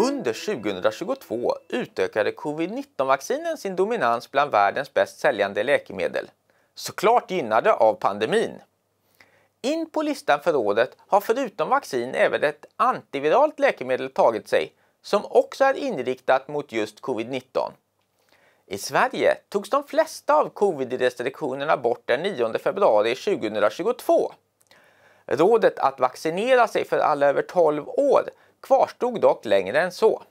Under 2022 utökade covid-19-vaccinen sin dominans bland världens bäst säljande läkemedel. Såklart gynnade av pandemin. In på listan för rådet har förutom vaccin även ett antiviralt läkemedel tagit sig som också är inriktat mot just covid-19. I Sverige togs de flesta av covid-restriktionerna bort den 9 februari 2022. Rådet att vaccinera sig för alla över 12 år kvarstod dock längre än så.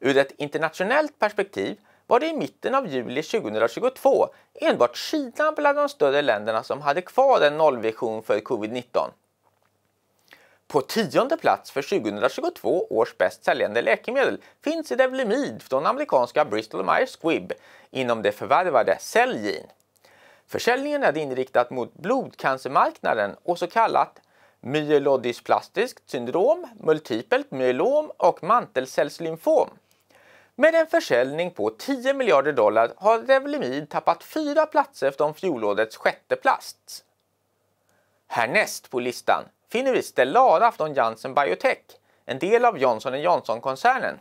Ur ett internationellt perspektiv var det i mitten av juli 2022 enbart Kina bland de större länderna som hade kvar en nollvision för covid-19. På tionde plats för 2022 års bäst säljande läkemedel finns Idevlimid från amerikanska Bristol Myers Squibb inom det förvärvade Celgene. Försäljningen är inriktad mot blodcancermarknaden och så kallat myelodysplastiskt syndrom, multipelt myelom och mantelcellslymfom. Med en försäljning på 10 miljarder dollar har Revlimid tappat fyra platser från fjolårets sjätte plats. Härnäst på listan finner vi Stellara från Janssen Biotech, en del av Johnson Johnson-koncernen.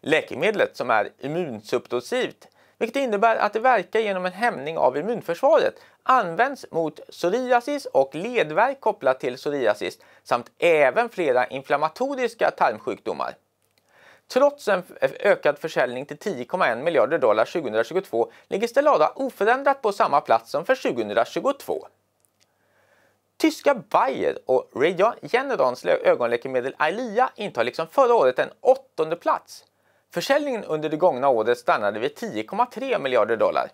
Läkemedlet som är immunsuppressivt, vilket innebär att det verkar genom en hämning av immunförsvaret, används mot psoriasis och ledvärk kopplat till psoriasis samt även flera inflammatoriska tarmsjukdomar. Trots en ökad försäljning till 10,1 miljarder dollar 2022 ligger Stellara oförändrat på samma plats som för 2022. Tyska Bayer och Radio Generons ögonläkemedel Alia intar liksom förra året en åttonde plats. Försäljningen under det gångna året stannade vid 10,3 miljarder dollar.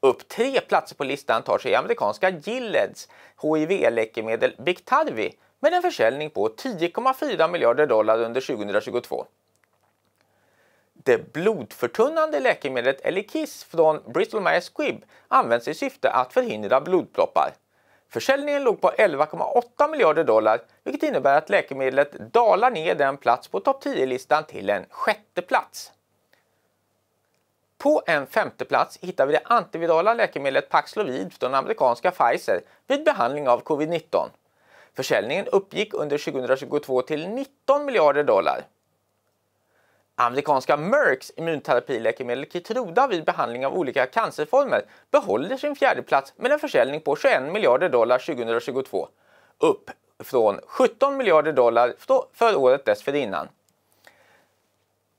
Upp tre platser på listan tar sig amerikanska Gilleds HIV-läkemedel Biktarvi med en försäljning på 10,4 miljarder dollar under 2022. Det blodförtunnande läkemedlet Elikiss från Bristol Myers Squibb används i syfte att förhindra blodproppar. Försäljningen låg på 11,8 miljarder dollar vilket innebär att läkemedlet dalar ner den plats på topp 10-listan till en sjätte plats. På en femte plats hittar vi det antivirala läkemedlet Paxlovid från amerikanska Pfizer vid behandling av covid-19. Försäljningen uppgick under 2022 till 19 miljarder dollar. Amerikanska Mercks immunterapiläkemedel Keytruda vid behandling av olika cancerformer behåller sin fjärdeplats med en försäljning på 21 miljarder dollar 2022. Upp från 17 miljarder dollar för året dessförinnan.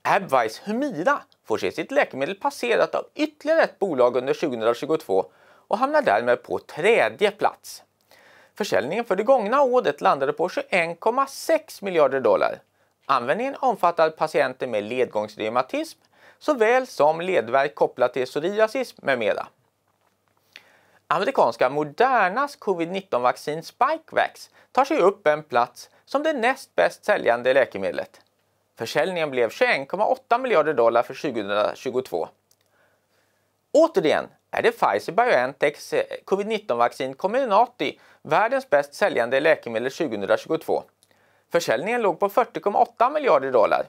Abvice Humira får se sitt läkemedel passerat av ytterligare ett bolag under 2022 och hamnar därmed på tredje plats. Försäljningen för det gångna året landade på 21,6 miljarder dollar. Användningen omfattar patienter med ledgångsreumatism såväl som ledvärk kopplat till psoriasis med mera. Amerikanska Modernas covid-19-vaccin Spikevax tar sig upp en plats som det näst bäst säljande läkemedlet. Försäljningen blev 21,8 miljarder dollar för 2022. Återigen är det Pfizer Biontechs eh, covid-19-vaccin Comirnaty världens bäst säljande läkemedel 2022. Försäljningen låg på 40,8 miljarder dollar.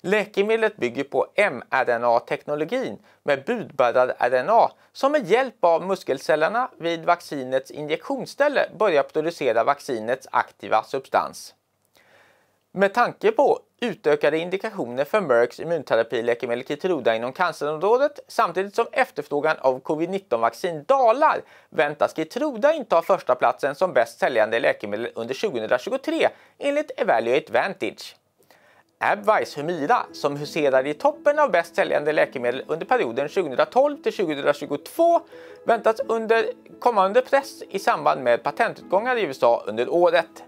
Läkemedlet bygger på mRNA-teknologin med budbärad RNA som med hjälp av muskelcellerna vid vaccinets injektionsställe börjar producera vaccinets aktiva substans. Med tanke på utökade indikationer för Mercks immunterapiläkemedel Keytruda inom cancerområdet samtidigt som efterfrågan av covid-19 vaccin dalar väntas Keytruda inta första platsen som bäst säljande läkemedel under 2023 enligt Evaluate Vantage. Abvice Humira som huserar i toppen av bäst säljande läkemedel under perioden 2012 till 2022 väntas under, komma under press i samband med patentutgångar i USA under året.